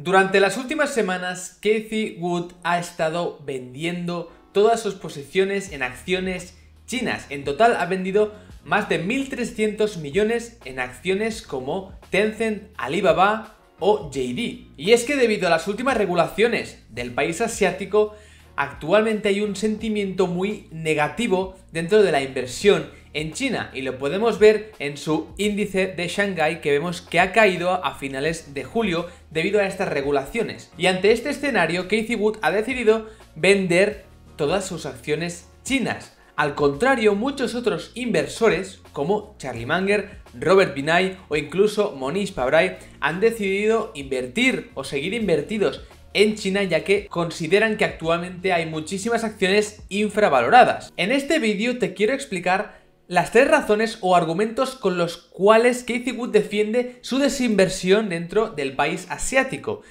Durante las últimas semanas, Kathy Wood ha estado vendiendo todas sus posiciones en acciones chinas. En total ha vendido más de 1.300 millones en acciones como Tencent, Alibaba o JD. Y es que debido a las últimas regulaciones del país asiático, actualmente hay un sentimiento muy negativo dentro de la inversión en China y lo podemos ver en su índice de Shanghai que vemos que ha caído a finales de julio debido a estas regulaciones. Y ante este escenario, Casey Wood ha decidido vender todas sus acciones chinas. Al contrario, muchos otros inversores, como Charlie Munger, Robert Binay o incluso Monish Pabrai, han decidido invertir o seguir invertidos en China ya que consideran que actualmente hay muchísimas acciones infravaloradas. En este vídeo te quiero explicar las tres razones o argumentos con los cuales Casey Wood defiende su desinversión dentro del país asiático.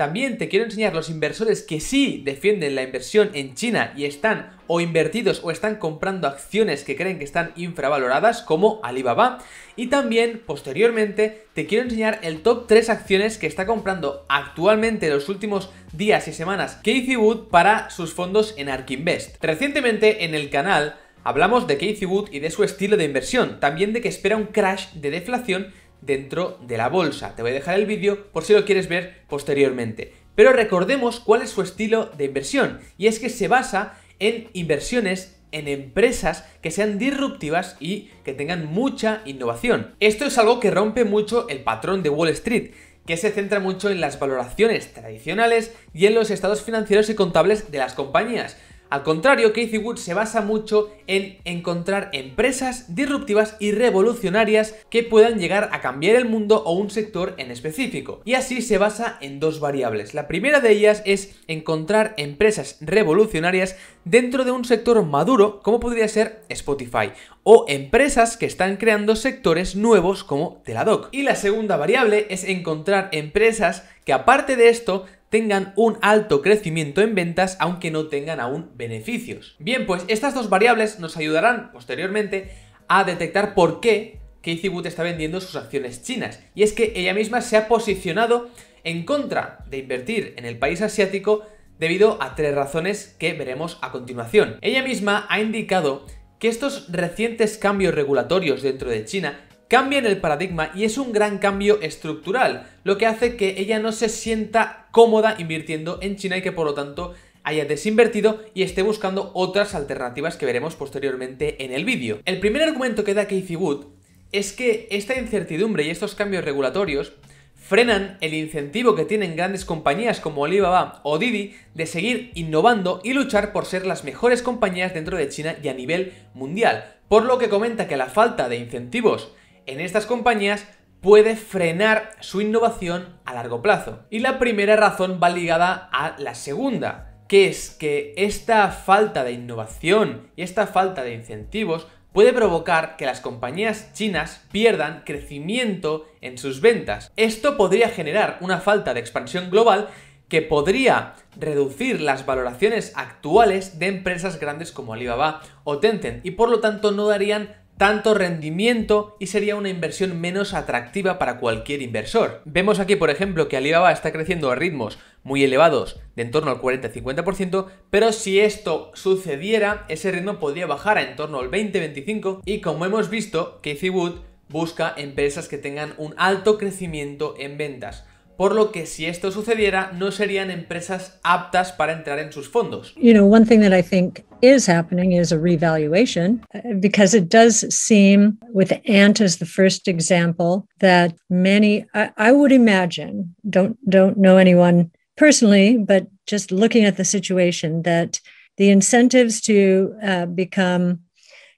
También te quiero enseñar los inversores que sí defienden la inversión en China y están o invertidos o están comprando acciones que creen que están infravaloradas como Alibaba. Y también posteriormente te quiero enseñar el top 3 acciones que está comprando actualmente en los últimos días y semanas Casey Wood para sus fondos en ARK Invest. Recientemente en el canal Hablamos de Casey Wood y de su estilo de inversión, también de que espera un crash de deflación dentro de la bolsa. Te voy a dejar el vídeo por si lo quieres ver posteriormente. Pero recordemos cuál es su estilo de inversión y es que se basa en inversiones en empresas que sean disruptivas y que tengan mucha innovación. Esto es algo que rompe mucho el patrón de Wall Street, que se centra mucho en las valoraciones tradicionales y en los estados financieros y contables de las compañías. Al contrario, Casey Wood se basa mucho en encontrar empresas disruptivas y revolucionarias que puedan llegar a cambiar el mundo o un sector en específico. Y así se basa en dos variables. La primera de ellas es encontrar empresas revolucionarias dentro de un sector maduro como podría ser Spotify o empresas que están creando sectores nuevos como Teladoc. Y la segunda variable es encontrar empresas que aparte de esto tengan un alto crecimiento en ventas aunque no tengan aún beneficios. Bien, pues estas dos variables nos ayudarán posteriormente a detectar por qué Casey Wood está vendiendo sus acciones chinas. Y es que ella misma se ha posicionado en contra de invertir en el país asiático debido a tres razones que veremos a continuación. Ella misma ha indicado que estos recientes cambios regulatorios dentro de China cambian el paradigma y es un gran cambio estructural, lo que hace que ella no se sienta cómoda invirtiendo en China y que por lo tanto haya desinvertido y esté buscando otras alternativas que veremos posteriormente en el vídeo. El primer argumento que da Casey Wood es que esta incertidumbre y estos cambios regulatorios frenan el incentivo que tienen grandes compañías como Alibaba o Didi de seguir innovando y luchar por ser las mejores compañías dentro de China y a nivel mundial. Por lo que comenta que la falta de incentivos en estas compañías puede frenar su innovación a largo plazo. Y la primera razón va ligada a la segunda, que es que esta falta de innovación y esta falta de incentivos puede provocar que las compañías chinas pierdan crecimiento en sus ventas. Esto podría generar una falta de expansión global que podría reducir las valoraciones actuales de empresas grandes como Alibaba o Tencent y por lo tanto no darían tanto rendimiento y sería una inversión menos atractiva para cualquier inversor. Vemos aquí, por ejemplo, que Alibaba está creciendo a ritmos muy elevados de en torno al 40-50%, pero si esto sucediera, ese ritmo podría bajar a en torno al 20-25% y como hemos visto, que Wood busca empresas que tengan un alto crecimiento en ventas. por lo que si esto sucediera no serían empresas aptas para entrar en sus fondos. You know, one thing that I think is happening is a revaluation uh, because it does seem with Ant as the first example that many I, I would imagine don't don't know anyone personally, but just looking at the situation that the incentives to uh, become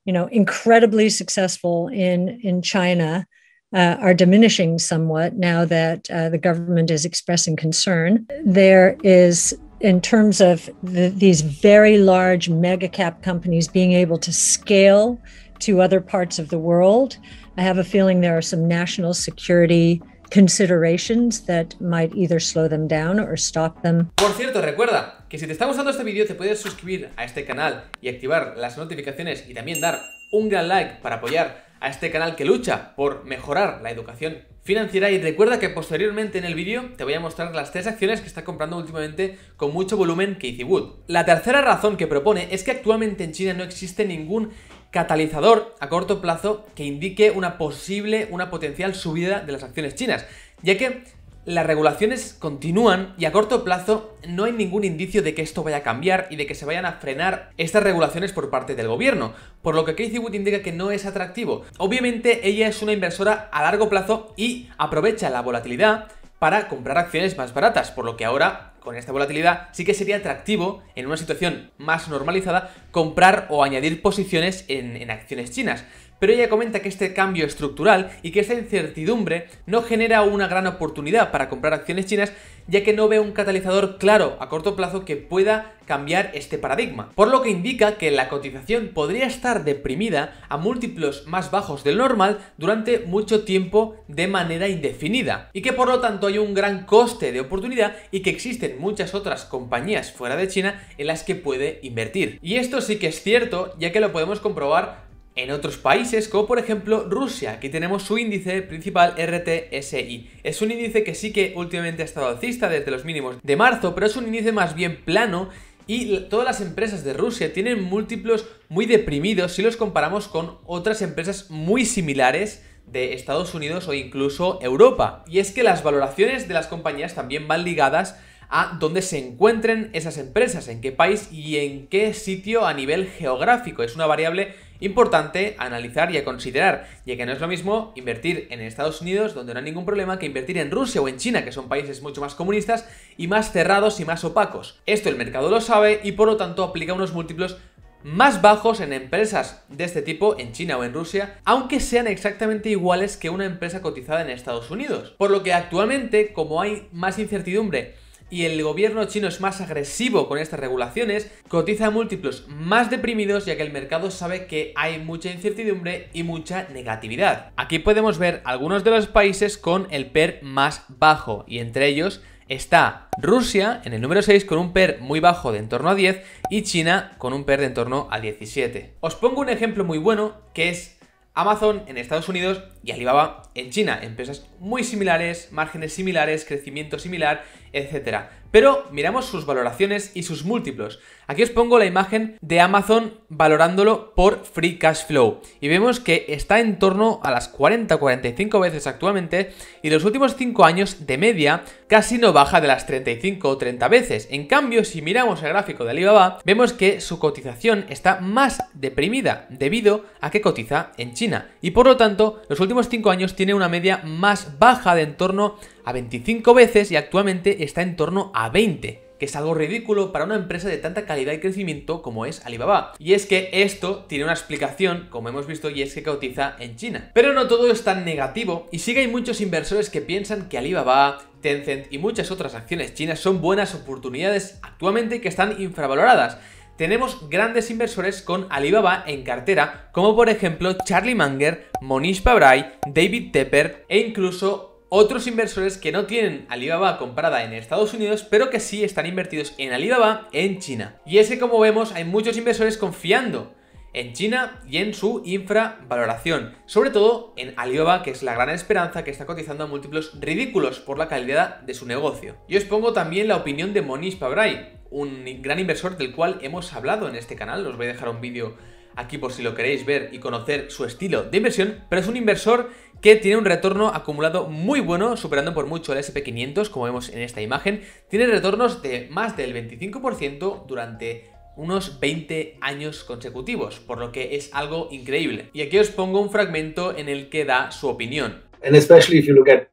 you know incredibly successful in in China uh, are diminishing somewhat now that uh, the government is expressing concern. There is, in terms of the, these very large mega cap companies being able to scale to other parts of the world, I have a feeling there are some national security considerations that might either slow them down or stop them. Por cierto, recuerda que si te está gustando este vídeo te puedes suscribir a este canal y activar las notificaciones y también dar un gran like para apoyar a este canal que lucha por mejorar la educación financiera y recuerda que posteriormente en el vídeo te voy a mostrar las tres acciones que está comprando últimamente con mucho volumen Casey Wood. La tercera razón que propone es que actualmente en China no existe ningún catalizador a corto plazo que indique una posible, una potencial subida de las acciones chinas, ya que las regulaciones continúan y a corto plazo no hay ningún indicio de que esto vaya a cambiar y de que se vayan a frenar estas regulaciones por parte del gobierno, por lo que Casey Wood indica que no es atractivo. Obviamente ella es una inversora a largo plazo y aprovecha la volatilidad para comprar acciones más baratas, por lo que ahora con esta volatilidad sí que sería atractivo en una situación más normalizada comprar o añadir posiciones en, en acciones chinas pero ella comenta que este cambio estructural y que esta incertidumbre no genera una gran oportunidad para comprar acciones chinas ya que no ve un catalizador claro a corto plazo que pueda cambiar este paradigma, por lo que indica que la cotización podría estar deprimida a múltiplos más bajos del normal durante mucho tiempo de manera indefinida y que por lo tanto hay un gran coste de oportunidad y que existen muchas otras compañías fuera de China en las que puede invertir. Y esto sí que es cierto ya que lo podemos comprobar en otros países, como por ejemplo Rusia. Aquí tenemos su índice principal RTSI. Es un índice que sí que últimamente ha estado alcista desde los mínimos de marzo, pero es un índice más bien plano y todas las empresas de Rusia tienen múltiplos muy deprimidos si los comparamos con otras empresas muy similares de Estados Unidos o incluso Europa. Y es que las valoraciones de las compañías también van ligadas a dónde se encuentren esas empresas, en qué país y en qué sitio a nivel geográfico. Es una variable Importante analizar y a considerar, ya que no es lo mismo invertir en Estados Unidos, donde no hay ningún problema, que invertir en Rusia o en China, que son países mucho más comunistas y más cerrados y más opacos. Esto el mercado lo sabe y por lo tanto aplica unos múltiplos más bajos en empresas de este tipo en China o en Rusia, aunque sean exactamente iguales que una empresa cotizada en Estados Unidos. Por lo que actualmente, como hay más incertidumbre y el gobierno chino es más agresivo con estas regulaciones, cotiza múltiplos más deprimidos ya que el mercado sabe que hay mucha incertidumbre y mucha negatividad. Aquí podemos ver algunos de los países con el PER más bajo y entre ellos está Rusia en el número 6 con un PER muy bajo de en torno a 10 y China con un PER de en torno a 17. Os pongo un ejemplo muy bueno que es Amazon en Estados Unidos y Alibaba en China, empresas muy similares, márgenes similares, crecimiento similar, etc. Pero miramos sus valoraciones y sus múltiplos. Aquí os pongo la imagen de Amazon valorándolo por Free Cash Flow y vemos que está en torno a las 40-45 veces actualmente y los últimos 5 años de media casi no baja de las 35 o 30 veces. En cambio, si miramos el gráfico de Alibaba, vemos que su cotización está más deprimida debido a que cotiza en China y por lo tanto los últimos 5 años tiene una media más baja de en torno a 25 veces y actualmente está en torno a 20 que es algo ridículo para una empresa de tanta calidad y crecimiento como es Alibaba. Y es que esto tiene una explicación, como hemos visto, y es que cautiza en China. Pero no todo es tan negativo y sigue hay muchos inversores que piensan que Alibaba, Tencent y muchas otras acciones chinas son buenas oportunidades actualmente que están infravaloradas tenemos grandes inversores con Alibaba en cartera, como por ejemplo Charlie Manger, Monish Pabrai, David Tepper e incluso otros inversores que no tienen Alibaba comprada en Estados Unidos, pero que sí están invertidos en Alibaba en China. Y ese, como vemos hay muchos inversores confiando en China y en su infravaloración, sobre todo en Alibaba, que es la gran esperanza que está cotizando a múltiplos ridículos por la calidad de su negocio. Yo os pongo también la opinión de Monish Pabrai, un gran inversor del cual hemos hablado en este canal. Os voy a dejar un vídeo aquí por si lo queréis ver y conocer su estilo de inversión, pero es un inversor que tiene un retorno acumulado muy bueno, superando por mucho el SP500, como vemos en esta imagen. Tiene retornos de más del 25% durante unos 20 años consecutivos, por lo que es algo increíble. Y aquí os pongo un fragmento en el que da su opinión. And especially if you look at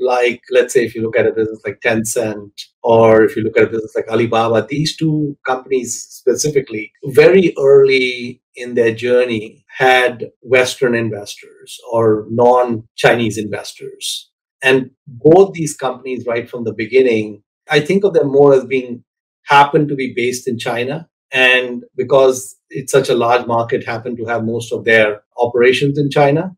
like let's say if you look at a business like Tencent or if you look at a business like Alibaba, these two companies specifically, very early in their journey had Western investors or non-Chinese investors. And both these companies, right from the beginning, I think of them more as being happen to be based in China. And because it's such a large market, happen to have most of their operations in China.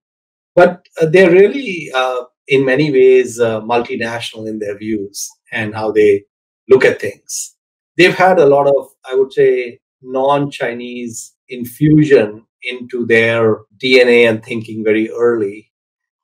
But uh, they're really uh, in many ways uh, multinational in their views and how they look at things. They've had a lot of, I would say, non Chinese infusion into their DNA and thinking very early.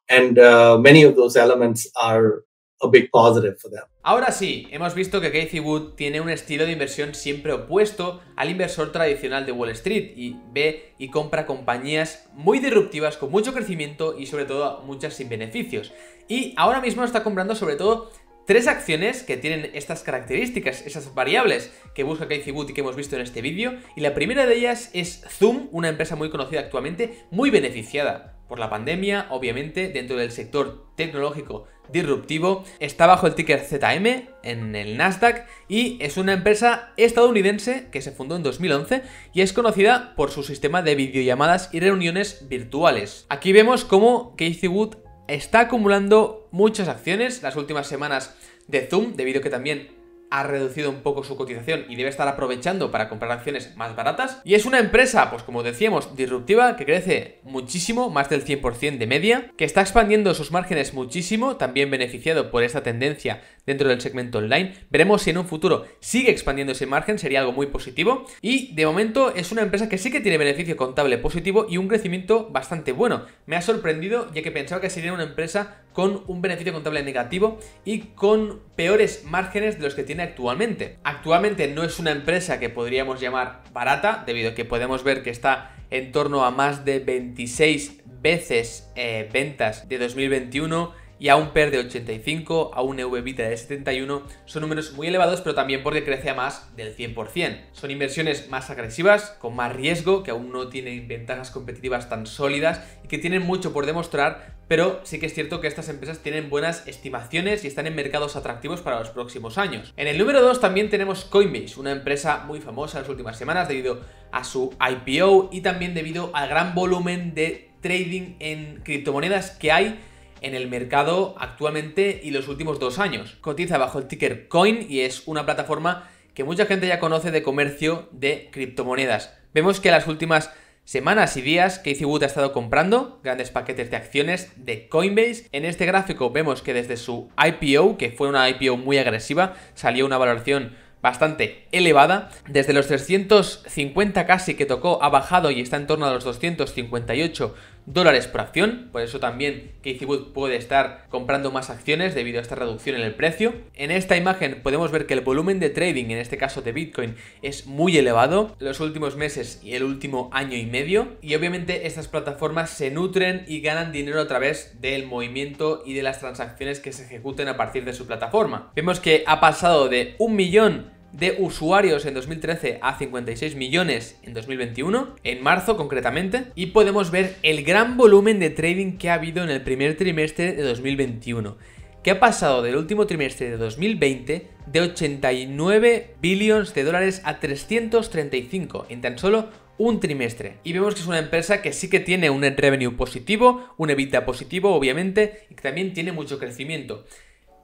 And uh, many of those elements are a big positive for them. Ahora sí, hemos visto que Casey Wood tiene un estilo de inversión siempre opuesto al inversor tradicional de Wall Street y ve y compra compañías muy disruptivas con mucho crecimiento y sobre todo muchas sin beneficios. Y ahora mismo está comprando sobre todo tres acciones que tienen estas características, esas variables que busca Casey Wood y que hemos visto en este vídeo. Y la primera de ellas es Zoom, una empresa muy conocida actualmente, muy beneficiada por la pandemia, obviamente, dentro del sector tecnológico disruptivo. Está bajo el ticker ZM en el Nasdaq y es una empresa estadounidense que se fundó en 2011 y es conocida por su sistema de videollamadas y reuniones virtuales. Aquí vemos cómo Casey Wood está acumulando muchas acciones las últimas semanas de Zoom, debido a que también ha reducido un poco su cotización y debe estar aprovechando para comprar acciones más baratas. Y es una empresa, pues como decíamos, disruptiva, que crece muchísimo, más del 100% de media, que está expandiendo sus márgenes muchísimo, también beneficiado por esta tendencia dentro del segmento online. Veremos si en un futuro sigue expandiendo ese margen, sería algo muy positivo. Y de momento es una empresa que sí que tiene beneficio contable positivo y un crecimiento bastante bueno. Me ha sorprendido ya que pensaba que sería una empresa con un beneficio contable negativo y con peores márgenes de los que tiene actualmente. Actualmente no es una empresa que podríamos llamar barata, debido a que podemos ver que está en torno a más de 26 veces eh, ventas de 2021 y a un PER de 85, a un ev de 71, son números muy elevados, pero también porque crece a más del 100%. Son inversiones más agresivas, con más riesgo, que aún no tienen ventajas competitivas tan sólidas y que tienen mucho por demostrar, pero sí que es cierto que estas empresas tienen buenas estimaciones y están en mercados atractivos para los próximos años. En el número 2 también tenemos Coinbase, una empresa muy famosa en las últimas semanas debido a su IPO y también debido al gran volumen de trading en criptomonedas que hay en el mercado actualmente y los últimos dos años. Cotiza bajo el ticker Coin y es una plataforma que mucha gente ya conoce de comercio de criptomonedas. Vemos que las últimas semanas y días Que Wood ha estado comprando grandes paquetes de acciones de Coinbase. En este gráfico vemos que desde su IPO, que fue una IPO muy agresiva, salió una valoración bastante elevada. Desde los 350 casi que tocó ha bajado y está en torno a los 258 dólares por acción, por eso también Casey puede estar comprando más acciones debido a esta reducción en el precio. En esta imagen podemos ver que el volumen de trading, en este caso de Bitcoin, es muy elevado los últimos meses y el último año y medio. Y obviamente estas plataformas se nutren y ganan dinero a través del movimiento y de las transacciones que se ejecuten a partir de su plataforma. Vemos que ha pasado de un millón de usuarios en 2013 a 56 millones en 2021, en marzo concretamente, y podemos ver el gran volumen de trading que ha habido en el primer trimestre de 2021, que ha pasado del último trimestre de 2020 de 89 billones de dólares a 335 en tan solo un trimestre. Y vemos que es una empresa que sí que tiene un revenue positivo, un EBITDA positivo, obviamente, y que también tiene mucho crecimiento.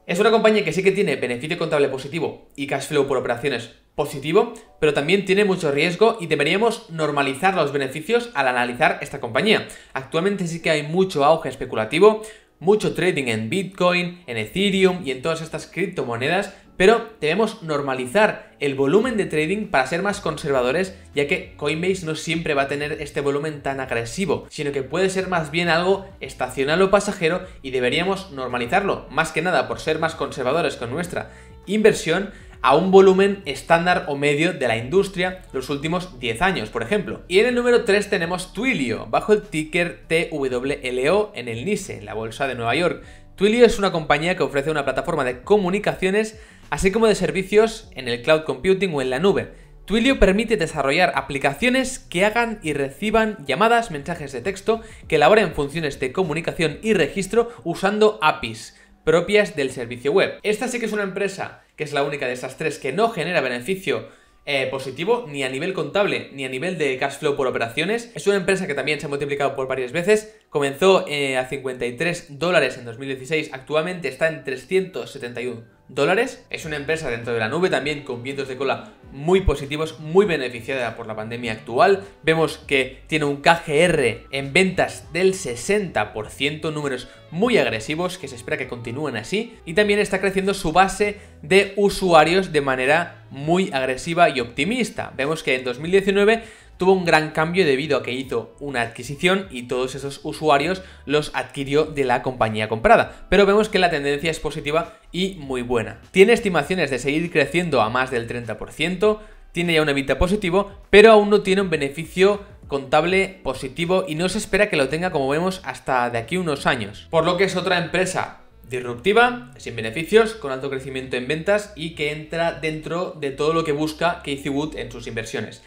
Es una compañía que sí que tiene beneficio contable positivo y cash flow por operaciones positivo, pero también tiene mucho riesgo y deberíamos normalizar los beneficios al analizar esta compañía. Actualmente sí que hay mucho auge especulativo, mucho trading en Bitcoin, en Ethereum y en todas estas criptomonedas pero debemos normalizar el volumen de trading para ser más conservadores, ya que Coinbase no siempre va a tener este volumen tan agresivo, sino que puede ser más bien algo estacional o pasajero y deberíamos normalizarlo, más que nada por ser más conservadores con nuestra inversión a un volumen estándar o medio de la industria los últimos 10 años, por ejemplo. Y en el número 3 tenemos Twilio, bajo el ticker TWLO en el NISE, en la bolsa de Nueva York. Twilio es una compañía que ofrece una plataforma de comunicaciones así como de servicios en el cloud computing o en la nube. Twilio permite desarrollar aplicaciones que hagan y reciban llamadas, mensajes de texto, que elaboren funciones de comunicación y registro usando APIs propias del servicio web. Esta sí que es una empresa, que es la única de esas tres, que no genera beneficio eh, positivo ni a nivel contable ni a nivel de cash flow por operaciones. Es una empresa que también se ha multiplicado por varias veces, Comenzó eh, a 53 dólares en 2016, actualmente está en 371 dólares. Es una empresa dentro de la nube también con vientos de cola muy positivos, muy beneficiada por la pandemia actual. Vemos que tiene un KGR en ventas del 60%, números muy agresivos que se espera que continúen así. Y también está creciendo su base de usuarios de manera muy agresiva y optimista. Vemos que en 2019 tuvo un gran cambio debido a que hizo una adquisición y todos esos usuarios los adquirió de la compañía comprada. Pero vemos que la tendencia es positiva y muy buena. Tiene estimaciones de seguir creciendo a más del 30%, tiene ya un EBITDA positivo, pero aún no tiene un beneficio contable positivo y no se espera que lo tenga como vemos hasta de aquí unos años. Por lo que es otra empresa disruptiva, sin beneficios, con alto crecimiento en ventas y que entra dentro de todo lo que busca Casey Wood en sus inversiones.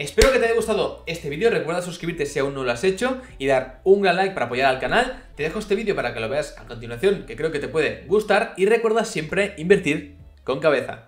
Espero que te haya gustado este vídeo, recuerda suscribirte si aún no lo has hecho y dar un gran like para apoyar al canal. Te dejo este vídeo para que lo veas a continuación, que creo que te puede gustar y recuerda siempre invertir con cabeza.